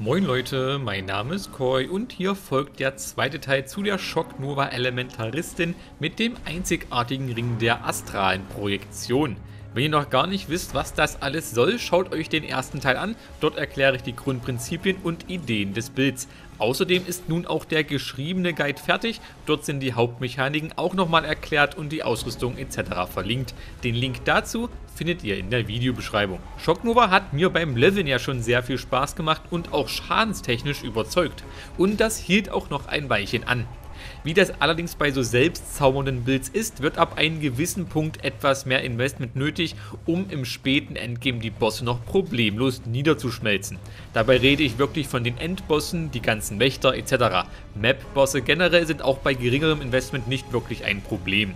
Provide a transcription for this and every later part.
Moin Leute, mein Name ist Koi und hier folgt der zweite Teil zu der Shock Nova Elementaristin mit dem einzigartigen Ring der astralen Projektion. Wenn ihr noch gar nicht wisst, was das alles soll, schaut euch den ersten Teil an. Dort erkläre ich die Grundprinzipien und Ideen des Builds. Außerdem ist nun auch der geschriebene Guide fertig. Dort sind die Hauptmechaniken auch nochmal erklärt und die Ausrüstung etc. verlinkt. Den Link dazu findet ihr in der Videobeschreibung. Shocknova hat mir beim Leveln ja schon sehr viel Spaß gemacht und auch schadenstechnisch überzeugt. Und das hielt auch noch ein Weilchen an. Wie das allerdings bei so selbstzaubernden Builds ist, wird ab einem gewissen Punkt etwas mehr Investment nötig, um im späten Endgame die Bosse noch problemlos niederzuschmelzen. Dabei rede ich wirklich von den Endbossen, die ganzen Wächter etc. Map-Bosse generell sind auch bei geringerem Investment nicht wirklich ein Problem.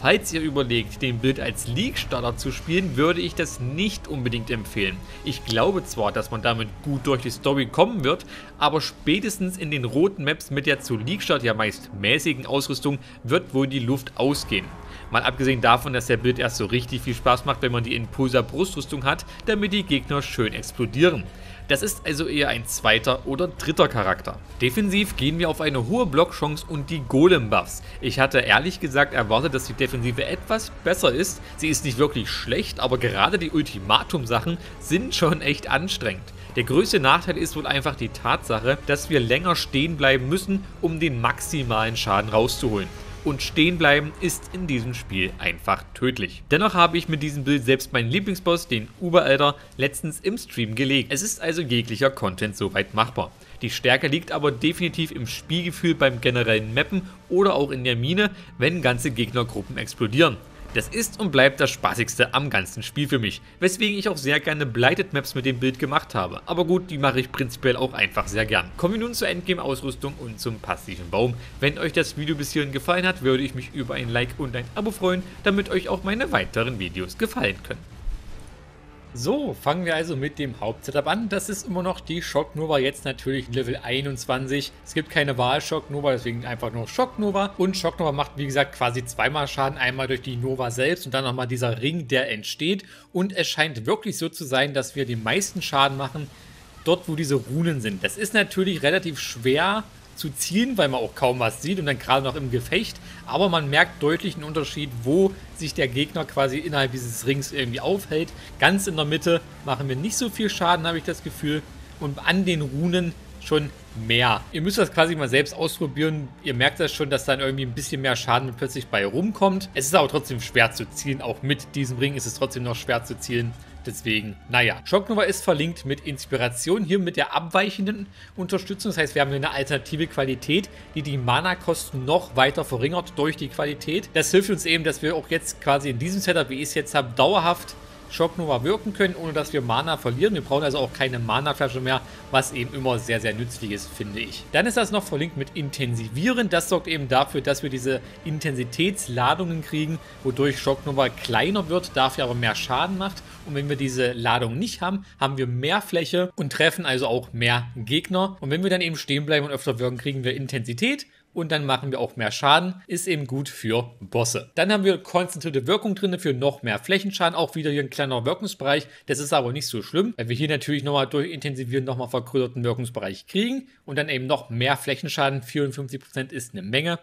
Falls ihr überlegt, den Bild als League-Starter zu spielen, würde ich das nicht unbedingt empfehlen. Ich glaube zwar, dass man damit gut durch die Story kommen wird, aber spätestens in den roten Maps mit der zu League-Start ja meist mäßigen Ausrüstung wird wohl die Luft ausgehen. Mal abgesehen davon, dass der Bild erst so richtig viel Spaß macht, wenn man die Impulser Brustrüstung hat, damit die Gegner schön explodieren. Das ist also eher ein zweiter oder dritter Charakter. Defensiv gehen wir auf eine hohe Blockchance und die Golem-Buffs. Ich hatte ehrlich gesagt erwartet, dass die Defensive etwas besser ist. Sie ist nicht wirklich schlecht, aber gerade die Ultimatum-Sachen sind schon echt anstrengend. Der größte Nachteil ist wohl einfach die Tatsache, dass wir länger stehen bleiben müssen, um den maximalen Schaden rauszuholen und stehen bleiben ist in diesem Spiel einfach tödlich. Dennoch habe ich mit diesem Bild selbst meinen Lieblingsboss, den Uberelder, letztens im Stream gelegt. Es ist also jeglicher Content soweit machbar. Die Stärke liegt aber definitiv im Spielgefühl beim generellen Mappen oder auch in der Mine, wenn ganze Gegnergruppen explodieren. Das ist und bleibt das Spaßigste am ganzen Spiel für mich, weswegen ich auch sehr gerne Blighted Maps mit dem Bild gemacht habe. Aber gut, die mache ich prinzipiell auch einfach sehr gern. Kommen wir nun zur Endgame-Ausrüstung und zum passiven Baum. Wenn euch das Video bis hierhin gefallen hat, würde ich mich über ein Like und ein Abo freuen, damit euch auch meine weiteren Videos gefallen können. So, fangen wir also mit dem Hauptsetup an. Das ist immer noch die Schocknova, jetzt natürlich Level 21. Es gibt keine Wahl Schocknova, deswegen einfach nur Schocknova. Und Schocknova macht, wie gesagt, quasi zweimal Schaden. Einmal durch die Nova selbst und dann nochmal dieser Ring, der entsteht. Und es scheint wirklich so zu sein, dass wir den meisten Schaden machen, dort wo diese Runen sind. Das ist natürlich relativ schwer, zu zielen, weil man auch kaum was sieht und dann gerade noch im Gefecht. Aber man merkt deutlich einen Unterschied, wo sich der Gegner quasi innerhalb dieses Rings irgendwie aufhält. Ganz in der Mitte machen wir nicht so viel Schaden, habe ich das Gefühl. Und an den Runen schon mehr. Ihr müsst das quasi mal selbst ausprobieren. Ihr merkt das schon, dass dann irgendwie ein bisschen mehr Schaden plötzlich bei rumkommt. Es ist aber trotzdem schwer zu zielen. Auch mit diesem Ring ist es trotzdem noch schwer zu zielen. Deswegen, naja. Shocknova ist verlinkt mit Inspiration, hier mit der abweichenden Unterstützung. Das heißt, wir haben hier eine alternative Qualität, die die Mana-Kosten noch weiter verringert durch die Qualität. Das hilft uns eben, dass wir auch jetzt quasi in diesem Setup, wie ich es jetzt habe, dauerhaft Schocknova wirken können, ohne dass wir Mana verlieren. Wir brauchen also auch keine Mana-Flasche mehr, was eben immer sehr, sehr nützlich ist, finde ich. Dann ist das noch verlinkt mit Intensivieren. Das sorgt eben dafür, dass wir diese Intensitätsladungen kriegen, wodurch Schocknova kleiner wird, dafür aber mehr Schaden macht. Und wenn wir diese Ladung nicht haben, haben wir mehr Fläche und treffen also auch mehr Gegner. Und wenn wir dann eben stehen bleiben und öfter wirken, kriegen wir Intensität und dann machen wir auch mehr Schaden. Ist eben gut für Bosse. Dann haben wir konzentrierte Wirkung drin für noch mehr Flächenschaden. Auch wieder hier ein kleiner Wirkungsbereich. Das ist aber nicht so schlimm, weil wir hier natürlich nochmal durch Intensivieren nochmal vergrößerten Wirkungsbereich kriegen und dann eben noch mehr Flächenschaden. 54% ist eine Menge.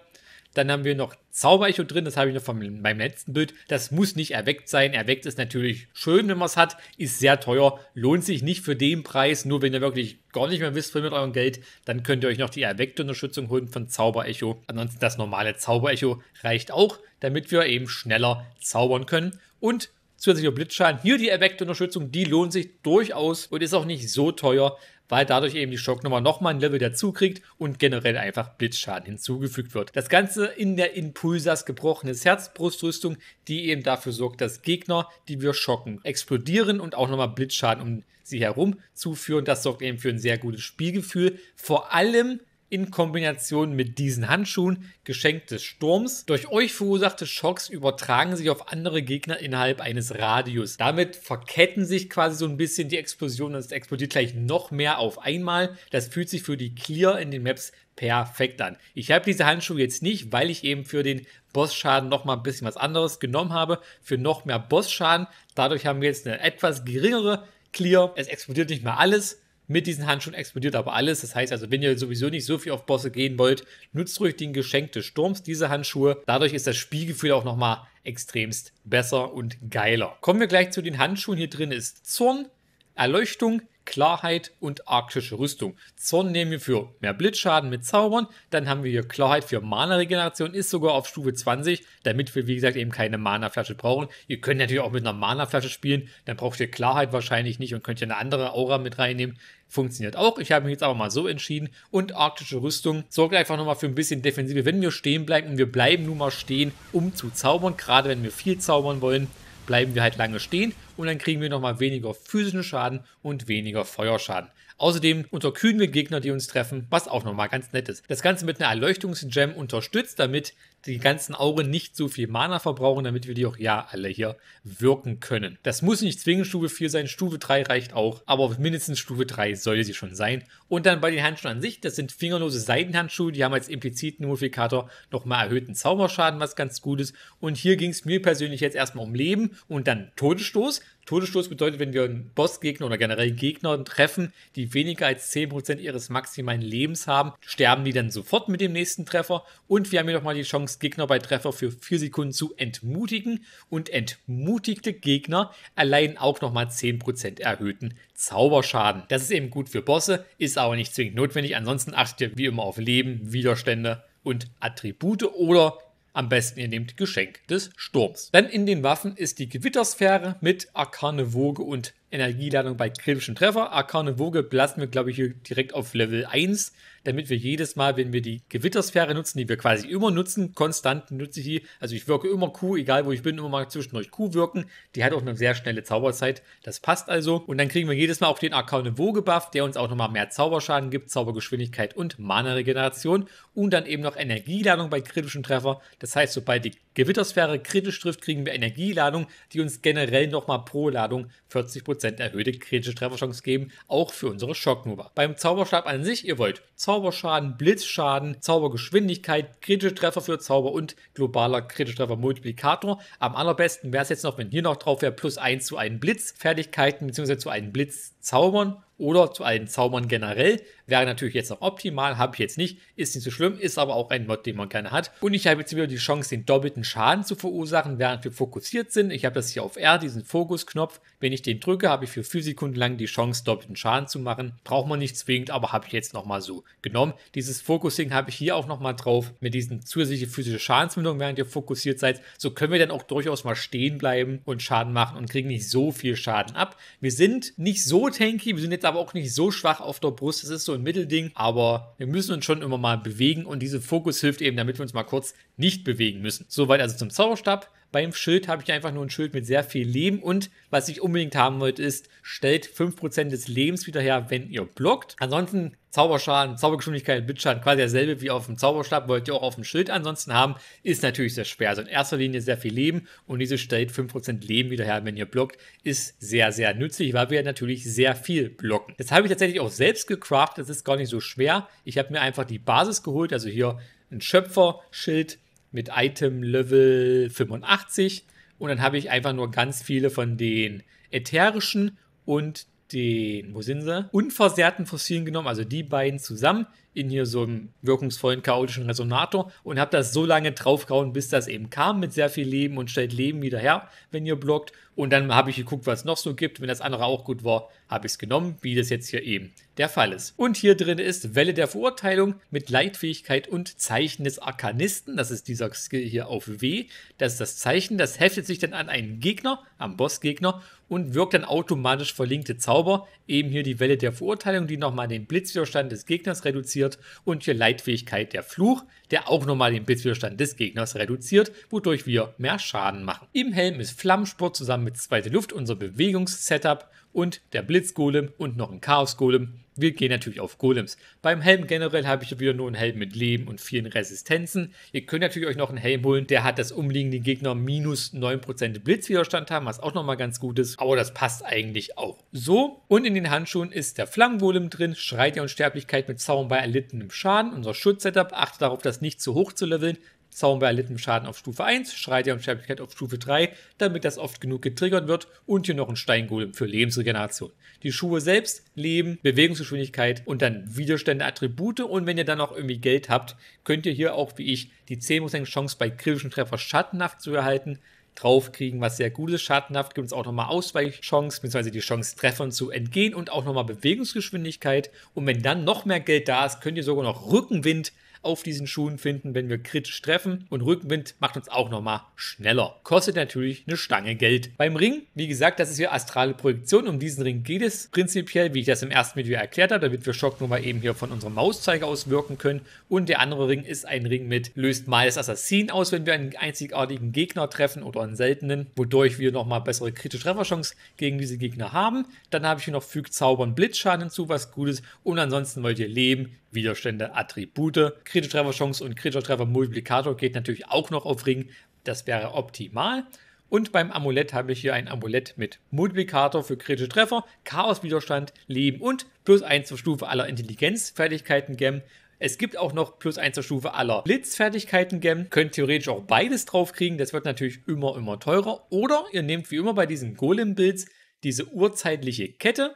Dann haben wir noch Zauberecho drin, das habe ich noch von meinem letzten Bild. Das muss nicht erweckt sein. Erweckt ist natürlich schön, wenn man es hat, ist sehr teuer, lohnt sich nicht für den Preis. Nur wenn ihr wirklich gar nicht mehr wisst, wo mit eurem Geld, dann könnt ihr euch noch die erweckte Unterstützung holen von Zauberecho. Ansonsten das normale Zauberecho reicht auch, damit wir eben schneller zaubern können. Und zusätzlicher Blitzschaden. Hier die erweckte Unterstützung, die lohnt sich durchaus und ist auch nicht so teuer weil dadurch eben die Schocknummer nochmal ein Level dazukriegt und generell einfach Blitzschaden hinzugefügt wird. Das Ganze in der Impulsas gebrochenes Herzbrustrüstung, die eben dafür sorgt, dass Gegner, die wir schocken, explodieren und auch nochmal Blitzschaden um sie herum zuführen. Das sorgt eben für ein sehr gutes Spielgefühl. Vor allem in Kombination mit diesen Handschuhen, Geschenk des Sturms, durch euch verursachte Schocks übertragen sich auf andere Gegner innerhalb eines Radius. Damit verketten sich quasi so ein bisschen die Explosionen und es explodiert gleich noch mehr auf einmal. Das fühlt sich für die Clear in den Maps perfekt an. Ich habe diese Handschuhe jetzt nicht, weil ich eben für den Bossschaden nochmal ein bisschen was anderes genommen habe, für noch mehr Bossschaden. Dadurch haben wir jetzt eine etwas geringere Clear. Es explodiert nicht mehr alles mit diesen Handschuhen explodiert aber alles. Das heißt also, wenn ihr sowieso nicht so viel auf Bosse gehen wollt, nutzt ruhig den Geschenk des Sturms, diese Handschuhe. Dadurch ist das Spielgefühl auch nochmal extremst besser und geiler. Kommen wir gleich zu den Handschuhen. Hier drin ist Zorn, Erleuchtung, Klarheit und arktische Rüstung. Zorn nehmen wir für mehr Blitzschaden mit Zaubern. Dann haben wir hier Klarheit für Mana-Regeneration, ist sogar auf Stufe 20, damit wir, wie gesagt, eben keine Mana-Flasche brauchen. Ihr könnt natürlich auch mit einer Mana-Flasche spielen, dann braucht ihr Klarheit wahrscheinlich nicht und könnt ihr eine andere Aura mit reinnehmen. Funktioniert auch. Ich habe mich jetzt aber mal so entschieden. Und arktische Rüstung sorgt einfach nochmal für ein bisschen Defensive, wenn wir stehen bleiben. Und wir bleiben nun mal stehen, um zu zaubern. Gerade wenn wir viel zaubern wollen, bleiben wir halt lange stehen und dann kriegen wir nochmal weniger physischen Schaden und weniger Feuerschaden. Außerdem unterkühlen wir Gegner, die uns treffen, was auch nochmal ganz nett ist. Das Ganze mit einer Erleuchtungsgem unterstützt, damit die ganzen Auren nicht so viel Mana verbrauchen, damit wir die auch ja alle hier wirken können. Das muss nicht zwingend Stufe 4 sein, Stufe 3 reicht auch, aber mindestens Stufe 3 sollte sie schon sein. Und dann bei den Handschuhen an sich, das sind fingerlose Seidenhandschuhe, die haben als impliziten Modifikator nochmal erhöhten Zauberschaden, was ganz gut ist. Und hier ging es mir persönlich jetzt erstmal um Leben und dann Todesstoß. Todesstoß bedeutet, wenn wir einen Bossgegner oder generell Gegner treffen, die weniger als 10% ihres maximalen Lebens haben, sterben die dann sofort mit dem nächsten Treffer. Und wir haben hier nochmal die Chance, Gegner bei Treffer für 4 Sekunden zu entmutigen und entmutigte Gegner erleiden auch nochmal 10% erhöhten Zauberschaden. Das ist eben gut für Bosse, ist aber nicht zwingend notwendig. Ansonsten achtet ihr wie immer auf Leben, Widerstände und Attribute oder am besten ihr nehmt Geschenk des Sturms. Dann in den Waffen ist die Gewittersphäre mit Arkane Woge und Energieladung bei kritischem Treffer. Arcane und Woge belassen wir, glaube ich, hier direkt auf Level 1, damit wir jedes Mal, wenn wir die Gewittersphäre nutzen, die wir quasi immer nutzen, konstant nutze ich die. Also ich wirke immer Q, egal wo ich bin, immer mal zwischendurch Q wirken. Die hat auch eine sehr schnelle Zauberzeit. Das passt also. Und dann kriegen wir jedes Mal auch den Arcane und Woge Buff, der uns auch nochmal mehr Zauberschaden gibt, Zaubergeschwindigkeit und Mana-Regeneration. Und dann eben noch Energieladung bei kritischem Treffer. Das heißt, sobald die Gewittersphäre kritisch trifft, kriegen wir Energieladung, die uns generell nochmal pro Ladung 40% 10% erhöhte kritische Trefferchance geben, auch für unsere Schocknummer. Beim Zauberstab an sich, ihr wollt Zauberschaden, Blitzschaden, Zaubergeschwindigkeit, kritische Treffer für Zauber und globaler kritische Treffer Multiplikator. Am allerbesten wäre es jetzt noch, wenn hier noch drauf wäre, plus 1 zu einem Blitz, Fertigkeiten bzw. zu einem Blitz zaubern oder zu allen Zaubern generell. Wäre natürlich jetzt noch optimal, habe ich jetzt nicht, ist nicht so schlimm, ist aber auch ein Mod, den man gerne hat. Und ich habe jetzt wieder die Chance, den doppelten Schaden zu verursachen, während wir fokussiert sind. Ich habe das hier auf R, diesen Fokusknopf. Wenn ich den drücke, habe ich für 4 Sekunden lang die Chance, doppelten Schaden zu machen. Braucht man nicht zwingend, aber habe ich jetzt nochmal so genommen. Dieses Focusing habe ich hier auch nochmal drauf, mit diesen zusätzlichen physischen Schadensmündungen, während ihr fokussiert seid. So können wir dann auch durchaus mal stehen bleiben und Schaden machen und kriegen nicht so viel Schaden ab. Wir sind nicht so tanky, wir sind jetzt aber auch nicht so schwach auf der Brust. Es ist so ein Mittelding, aber wir müssen uns schon immer mal bewegen und dieser Fokus hilft eben, damit wir uns mal kurz nicht bewegen müssen. Soweit also zum Zauberstab. Beim Schild habe ich einfach nur ein Schild mit sehr viel Leben und was ich unbedingt haben wollte, ist, stellt 5% des Lebens wieder her, wenn ihr blockt. Ansonsten Zauberschaden, Zaubergeschwindigkeit, Bitschaden, quasi dasselbe wie auf dem Zauberstab, wollt ihr auch auf dem Schild ansonsten haben, ist natürlich sehr schwer. Also in erster Linie sehr viel Leben und diese stellt 5% Leben wieder her, wenn ihr blockt, ist sehr, sehr nützlich, weil wir natürlich sehr viel blocken. Das habe ich tatsächlich auch selbst gecraftet, das ist gar nicht so schwer. Ich habe mir einfach die Basis geholt, also hier ein Schöpfer, Schild, mit Item Level 85. Und dann habe ich einfach nur ganz viele von den ätherischen und den, wo sind sie? Unversehrten Fossilien genommen, also die beiden zusammen in hier so einem wirkungsvollen chaotischen Resonator und habt das so lange draufgehauen, bis das eben kam mit sehr viel Leben und stellt Leben wieder her, wenn ihr blockt. Und dann habe ich geguckt, was es noch so gibt. Wenn das andere auch gut war, habe ich es genommen, wie das jetzt hier eben der Fall ist. Und hier drin ist Welle der Verurteilung mit Leitfähigkeit und Zeichen des Arkanisten. Das ist dieser Skill hier auf W. Das ist das Zeichen. Das heftet sich dann an einen Gegner, am Bossgegner und wirkt dann automatisch verlinkte Zauber. Eben hier die Welle der Verurteilung, die nochmal den Blitzwiderstand des Gegners reduziert reduziert und die Leitfähigkeit der Fluch, der auch nochmal den Bisswiderstand des Gegners reduziert, wodurch wir mehr Schaden machen. Im Helm ist Flammensport zusammen mit zweite Luft unser Bewegungssetup und der Blitzgolem und noch ein Chaosgolem, wir gehen natürlich auf Golems. Beim Helm generell habe ich wieder nur einen Helm mit Leben und vielen Resistenzen. Ihr könnt natürlich euch noch einen Helm holen, der hat das umliegende Gegner minus 9% Blitzwiderstand haben, was auch nochmal ganz gut ist. Aber das passt eigentlich auch. So, und in den Handschuhen ist der Flammengolem drin, schreit ja Unsterblichkeit mit Zaun bei erlittenem Schaden, unser Schutzsetup, achtet darauf, das nicht zu hoch zu leveln, Zauber erlitten Schaden auf Stufe 1, Schrei und Unsterblichkeit auf Stufe 3, damit das oft genug getriggert wird und hier noch ein Steingolem für Lebensregeneration. Die Schuhe selbst, Leben, Bewegungsgeschwindigkeit und dann Widerstände, Attribute und wenn ihr dann noch irgendwie Geld habt, könnt ihr hier auch wie ich die 10% Chance bei kritischen Treffer Schattenhaft zu erhalten, draufkriegen, was sehr gut ist. Schattenhaft gibt es auch nochmal Ausweichchance, beziehungsweise die Chance, Treffern zu entgehen und auch nochmal Bewegungsgeschwindigkeit. Und wenn dann noch mehr Geld da ist, könnt ihr sogar noch Rückenwind auf diesen Schuhen finden, wenn wir kritisch treffen. Und Rückenwind macht uns auch nochmal schneller. Kostet natürlich eine Stange Geld. Beim Ring, wie gesagt, das ist hier astrale Projektion. Um diesen Ring geht es prinzipiell, wie ich das im ersten Video erklärt habe, damit wir Schock nur mal eben hier von unserem Mauszeiger aus wirken können. Und der andere Ring ist ein Ring mit löst mal das Assassin aus, wenn wir einen einzigartigen Gegner treffen oder einen seltenen, wodurch wir nochmal bessere kritische Trefferchance gegen diese Gegner haben. Dann habe ich hier noch fügt Zaubern Blitzschaden hinzu, was Gutes. Und ansonsten wollt ihr leben, Widerstände, Attribute. Kritische Trefferchance und kritischer Treffermultiplikator geht natürlich auch noch auf Ring. Das wäre optimal. Und beim Amulett habe ich hier ein Amulett mit Multiplikator für kritische Treffer, Chaoswiderstand, Leben und plus 1 zur Stufe aller Intelligenzfertigkeiten-Gem. Es gibt auch noch plus 1 zur Stufe aller Blitzfertigkeiten-Gem. Könnt theoretisch auch beides draufkriegen. Das wird natürlich immer, immer teurer. Oder ihr nehmt wie immer bei diesen Golem-Builds diese urzeitliche Kette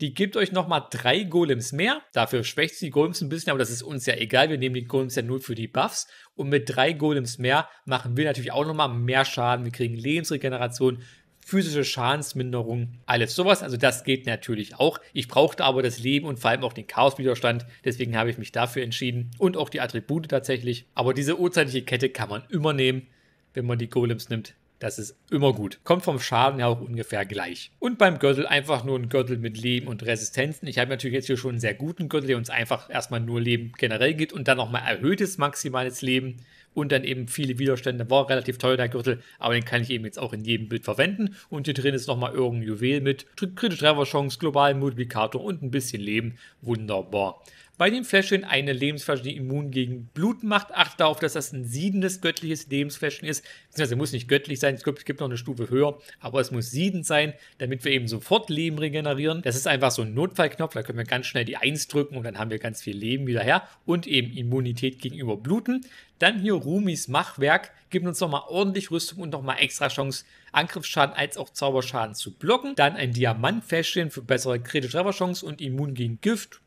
die gibt euch nochmal drei Golems mehr. Dafür schwächt sie die Golems ein bisschen, aber das ist uns ja egal. Wir nehmen die Golems ja nur für die Buffs. Und mit drei Golems mehr machen wir natürlich auch nochmal mehr Schaden. Wir kriegen Lebensregeneration, physische Schadensminderung, alles sowas. Also das geht natürlich auch. Ich brauchte aber das Leben und vor allem auch den Chaoswiderstand. Deswegen habe ich mich dafür entschieden und auch die Attribute tatsächlich. Aber diese urzeitliche Kette kann man immer nehmen, wenn man die Golems nimmt. Das ist immer gut. Kommt vom Schaden ja auch ungefähr gleich. Und beim Gürtel einfach nur ein Gürtel mit Leben und Resistenzen. Ich habe natürlich jetzt hier schon einen sehr guten Gürtel, der uns einfach erstmal nur Leben generell gibt und dann nochmal erhöhtes maximales Leben und dann eben viele Widerstände. War relativ teuer der Gürtel, aber den kann ich eben jetzt auch in jedem Bild verwenden. Und hier drin ist nochmal irgendein Juwel mit kritische Trefferchance, globalen Multiplikator und ein bisschen Leben. Wunderbar. Bei dem Fläschchen eine Lebensflasche, die immun gegen Blut macht. Achte darauf, dass das ein siedendes göttliches Lebensfläschchen ist. Beziehungsweise muss nicht göttlich sein, es gibt noch eine Stufe höher, aber es muss siedend sein, damit wir eben sofort Leben regenerieren. Das ist einfach so ein Notfallknopf, da können wir ganz schnell die 1 drücken und dann haben wir ganz viel Leben wieder her und eben Immunität gegenüber Bluten. Dann hier Rumis Machwerk, gibt uns nochmal ordentlich Rüstung und nochmal extra Chance, Angriffsschaden als auch Zauberschaden zu blocken. Dann ein Diamantfäschchen für bessere kritische Trefferchance und immun gegen Gift.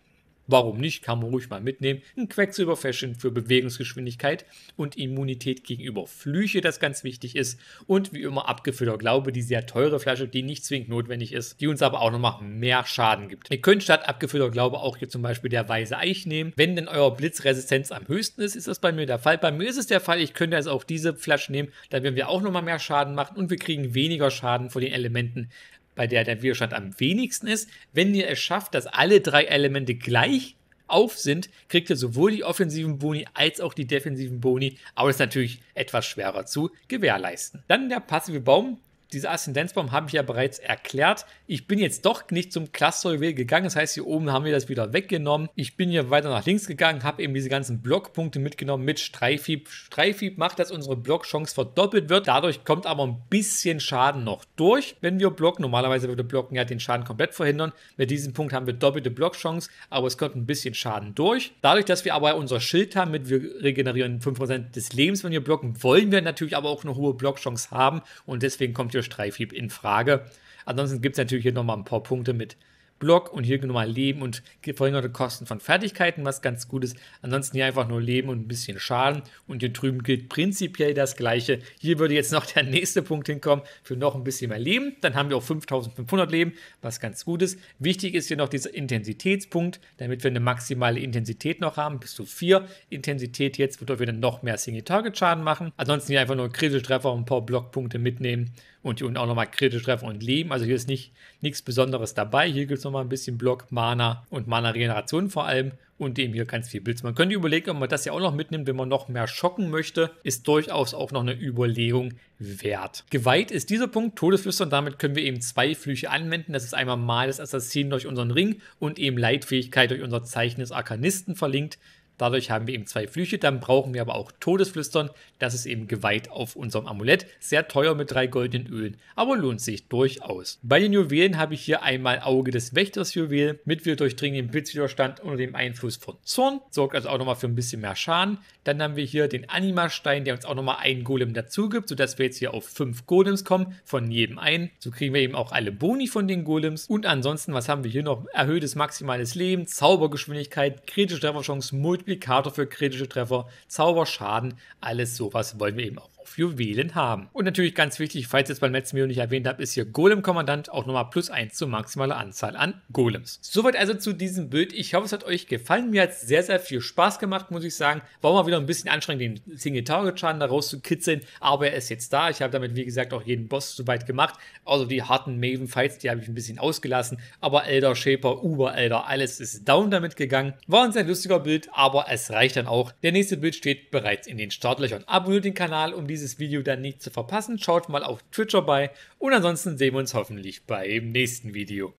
Warum nicht? Kann man ruhig mal mitnehmen. Ein Quecksilberfäschchen für Bewegungsgeschwindigkeit und Immunität gegenüber Flüche, das ganz wichtig ist. Und wie immer abgefüllter Glaube, die sehr teure Flasche, die nicht zwingend notwendig ist, die uns aber auch nochmal mehr Schaden gibt. Ihr könnt statt abgefüllter Glaube auch hier zum Beispiel der Weiße Eich nehmen. Wenn denn euer Blitzresistenz am höchsten ist, ist das bei mir der Fall. Bei mir ist es der Fall, ich könnte also auch diese Flasche nehmen, da werden wir auch nochmal mehr Schaden machen und wir kriegen weniger Schaden von den Elementen, bei der der Widerstand am wenigsten ist. Wenn ihr es schafft, dass alle drei Elemente gleich auf sind, kriegt ihr sowohl die offensiven Boni als auch die defensiven Boni, aber das ist natürlich etwas schwerer zu gewährleisten. Dann der passive Baum, dieser Aszendenzbaum habe ich ja bereits erklärt. Ich bin jetzt doch nicht zum cluster Clusterweg gegangen. Das heißt, hier oben haben wir das wieder weggenommen. Ich bin hier weiter nach links gegangen, habe eben diese ganzen Blockpunkte mitgenommen mit Streifhieb. Streifhieb macht, dass unsere Blockchance verdoppelt wird. Dadurch kommt aber ein bisschen Schaden noch durch, wenn wir blocken. Normalerweise würde Blocken ja den Schaden komplett verhindern. Mit diesem Punkt haben wir doppelte Blockchance, aber es kommt ein bisschen Schaden durch. Dadurch, dass wir aber unser Schild haben, mit wir regenerieren 5% des Lebens, wenn wir blocken, wollen wir natürlich aber auch eine hohe Blockchance haben und deswegen kommt hier Streifhieb in Frage. Ansonsten gibt es natürlich hier nochmal ein paar Punkte mit Block und hier nochmal Leben und verringerte Kosten von Fertigkeiten, was ganz gut ist. Ansonsten hier einfach nur Leben und ein bisschen Schaden. Und hier drüben gilt prinzipiell das Gleiche. Hier würde jetzt noch der nächste Punkt hinkommen für noch ein bisschen mehr Leben. Dann haben wir auch 5500 Leben, was ganz gut ist. Wichtig ist hier noch dieser Intensitätspunkt, damit wir eine maximale Intensität noch haben, bis zu 4 Intensität jetzt, wodurch wir dann noch mehr Single-Target-Schaden machen. Ansonsten hier einfach nur kritische Treffer und ein paar Blockpunkte mitnehmen und die unten auch nochmal kritisch treffen und leben. Also hier ist nicht nichts Besonderes dabei. Hier gibt es nochmal ein bisschen Block, Mana und Mana-Regeneration vor allem und eben hier ganz viel Blitz. Man könnte überlegen, ob man das ja auch noch mitnimmt, wenn man noch mehr schocken möchte, ist durchaus auch noch eine Überlegung wert. Geweiht ist dieser Punkt, Todesflüster, und damit können wir eben zwei Flüche anwenden. Das ist einmal Males Assassinen durch unseren Ring und eben Leitfähigkeit durch unser Zeichen des Arkanisten verlinkt. Dadurch haben wir eben zwei Flüche, dann brauchen wir aber auch Todesflüstern. Das ist eben geweiht auf unserem Amulett. Sehr teuer mit drei goldenen Ölen, aber lohnt sich durchaus. Bei den Juwelen habe ich hier einmal Auge des Wächters Juwel. Mit wir durchdringen den Blitzwiderstand unter dem Einfluss von Zorn. Sorgt also auch nochmal für ein bisschen mehr Schaden. Dann haben wir hier den Anima-Stein, der uns auch nochmal einen Golem dazu gibt, sodass wir jetzt hier auf fünf Golems kommen, von jedem einen. So kriegen wir eben auch alle Boni von den Golems. Und ansonsten, was haben wir hier noch? Erhöhtes maximales Leben, Zaubergeschwindigkeit, kritische Trefferchance, Multi Multiplikator für kritische Treffer, Zauberschaden, alles sowas wollen wir eben auch auf Juwelen haben. Und natürlich ganz wichtig, falls jetzt beim letzten Video nicht erwähnt habe, ist hier Golem-Kommandant auch nochmal plus 1 zur maximalen Anzahl an Golems. Soweit also zu diesem Bild. Ich hoffe, es hat euch gefallen. Mir hat es sehr, sehr viel Spaß gemacht, muss ich sagen. War mal wieder ein bisschen anstrengend, den Single-Target-Schaden daraus zu kitzeln, aber er ist jetzt da. Ich habe damit, wie gesagt, auch jeden Boss soweit gemacht. Also die harten Maven-Fights, die habe ich ein bisschen ausgelassen, aber Elder Shaper, Uber Elder, alles ist down damit gegangen. War ein sehr lustiger Bild, aber es reicht dann auch. Der nächste Bild steht bereits in den Startlöchern. Abonniert den Kanal, um die dieses Video dann nicht zu verpassen. Schaut mal auf Twitch vorbei und ansonsten sehen wir uns hoffentlich beim nächsten Video.